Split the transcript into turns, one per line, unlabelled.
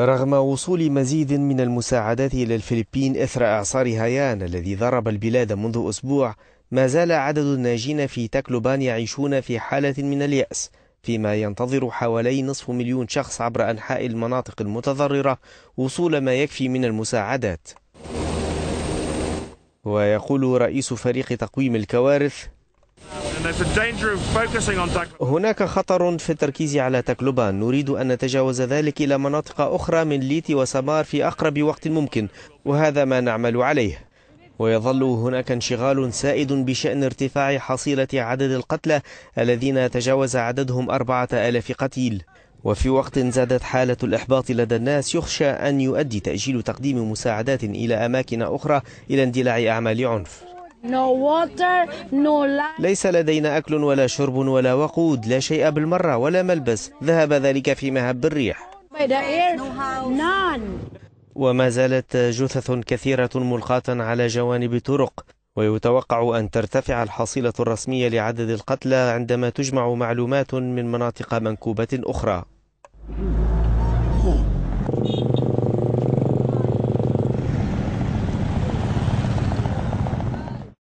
رغم وصول مزيد من المساعدات إلى الفلبين إثر إعصار هايان الذي ضرب البلاد منذ أسبوع ما زال عدد الناجين في تاكلوبان يعيشون في حالة من اليأس فيما ينتظر حوالي نصف مليون شخص عبر أنحاء المناطق المتضررة وصول ما يكفي من المساعدات ويقول رئيس فريق تقويم الكوارث هناك خطر في التركيز على تكلبان نريد أن نتجاوز ذلك إلى مناطق أخرى من ليتي وسمار في أقرب وقت ممكن وهذا ما نعمل عليه ويظل هناك انشغال سائد بشأن ارتفاع حصيلة عدد القتلى الذين تجاوز عددهم أربعة ألاف قتيل وفي وقت زادت حالة الإحباط لدى الناس يخشى أن يؤدي تأجيل تقديم مساعدات إلى أماكن أخرى إلى اندلاع أعمال عنف ليس لدينا أكل ولا شرب ولا وقود لا شيء بالمرة ولا ملبس ذهب ذلك في مهب الريح وما زالت جثث كثيرة ملقاة على جوانب طرق ويتوقع أن ترتفع الحصيلة الرسمية لعدد القتلى عندما تجمع معلومات من مناطق منكوبة أخرى